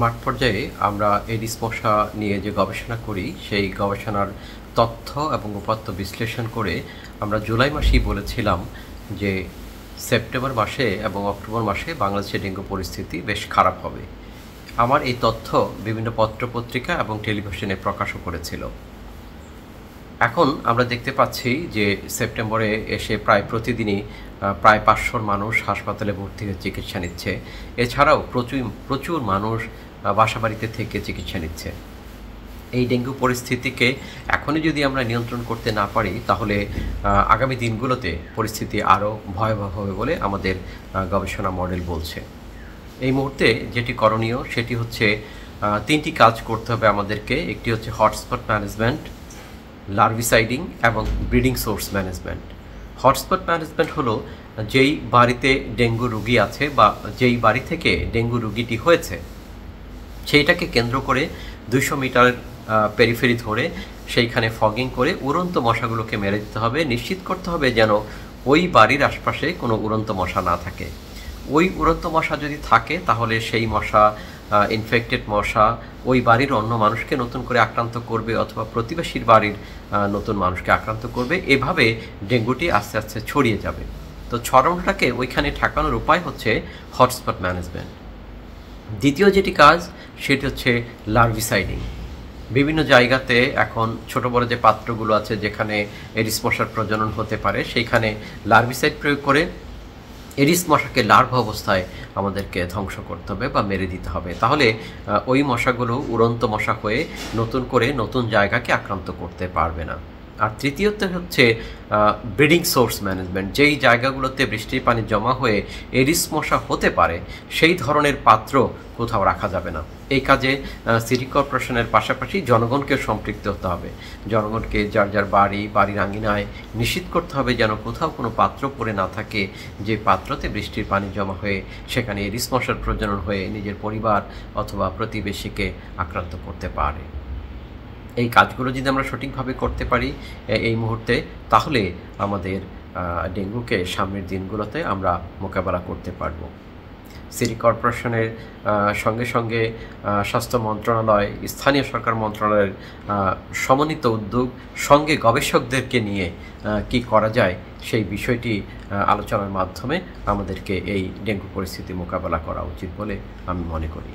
মাঠ পর্যায়ে আমরা এডিস মশা নিয়ে যে গবেষণা করি সেই গবেষণার তথ্য এবং উপাত্ত বিশ্লেষণ করে আমরা জুলাই মাসেই বলেছিলাম যে সেপ্টেম্বর মাসে এবং অক্টোবর মাসে বাংলাদেশের ডেঙ্গু পরিস্থিতি বেশ খারাপ হবে আমার এই তথ্য বিভিন্ন পত্রপত্রিকা এবং টেলিভিশনে প্রকাশও করেছিল এখন আমরা দেখতে পাচ্ছি যে সেপ্টেম্বরে এসে প্রায় প্রতিদিনই প্রায় পাঁচশোর মানুষ হাসপাতালে ভর্তি হয়ে চিকিৎসা নিচ্ছে এছাড়াও প্রচুর প্রচুর মানুষ বাসাবাড়িতে থেকে চিকিৎসা নিচ্ছে এই ডেঙ্গু পরিস্থিতিকে এখনই যদি আমরা নিয়ন্ত্রণ করতে না পারি তাহলে আগামী দিনগুলোতে পরিস্থিতি আরও ভয়াবহ হবে বলে আমাদের গবেষণা মডেল বলছে এই মুহূর্তে যেটি করণীয় সেটি হচ্ছে তিনটি কাজ করতে হবে আমাদেরকে একটি হচ্ছে হটস্পট ম্যানেজমেন্ট লার্ভিসাইডিং এবং breeding source management hotspot management হলো যেই বাড়িতে ডেঙ্গু রুগী আছে বা যেই বাড়ি থেকে ডেঙ্গু রুগীটি হয়েছে সেইটাকে কেন্দ্র করে দুইশো মিটার পেরিফেরি ধরে সেইখানে ফগিং করে উড়ন্ত মশাগুলোকে মেরে দিতে হবে নিশ্চিত করতে হবে যেন ওই বাড়ির আশপাশে কোনো উড়ন্ত মশা না থাকে ওই উড়ন্ত মশা যদি থাকে তাহলে সেই মশা ইনফেক্টেড মশা ওই বাড়ির অন্য মানুষকে নতুন করে আক্রান্ত করবে অথবা প্রতিবেশীর বাড়ির নতুন মানুষকে আক্রান্ত করবে এভাবে ডেঙ্গুটি আস্তে আস্তে ছড়িয়ে যাবে তো ছড়ানোটাকে ওইখানে ঠেকানোর উপায় হচ্ছে হটস্পট ম্যানেজমেন্ট দ্বিতীয় যেটি কাজ সেটি হচ্ছে লার্ভিসাইডিং বিভিন্ন জায়গাতে এখন ছোট বড় যে পাত্রগুলো আছে যেখানে এডিস মশার প্রজনন হতে পারে সেইখানে লার্ভিসাইড প্রয়োগ করে এরিস মশাকে লার্ভ অবস্থায় আমাদেরকে ধ্বংস করতে হবে বা মেরে দিতে হবে তাহলে ওই মশাগুলো উড়ন্ত মশা হয়ে নতুন করে নতুন জায়গাকে আক্রান্ত করতে পারবে না আর তৃতীয়ত হচ্ছে ব্রিডিং সোর্স ম্যানেজমেন্ট যেই জায়গাগুলোতে বৃষ্টির পানি জমা হয়ে এরিস মশা হতে পারে সেই ধরনের পাত্র কোথাও রাখা যাবে না এই কাজে সিটি কর্পোরেশনের পাশাপাশি জনগণকে সম্পৃক্ত হতে হবে জনগণকে যার যার বাড়ি বাড়ির আঙিনায় নিশ্চিত করতে হবে যেন কোথাও কোনো পাত্র পড়ে না থাকে যে পাত্রতে বৃষ্টির পানি জমা হয়ে সেখানে এরিস মশার প্রজনন হয়ে নিজের পরিবার অথবা প্রতিবেশীকে আক্রান্ত করতে পারে এই কাজগুলো যদি আমরা সঠিকভাবে করতে পারি এই মুহূর্তে তাহলে আমাদের ডেঙ্গুকে সামনের দিনগুলোতে আমরা মোকাবেলা করতে পারবো সিটি কর্পোরেশনের সঙ্গে সঙ্গে স্বাস্থ্য মন্ত্রণালয় স্থানীয় সরকার মন্ত্রণালয়ের সমন্বিত উদ্যোগ সঙ্গে গবেষকদেরকে নিয়ে কি করা যায় সেই বিষয়টি আলোচনার মাধ্যমে আমাদেরকে এই ডেঙ্গু পরিস্থিতি মোকাবেলা করা উচিত বলে আমি মনে করি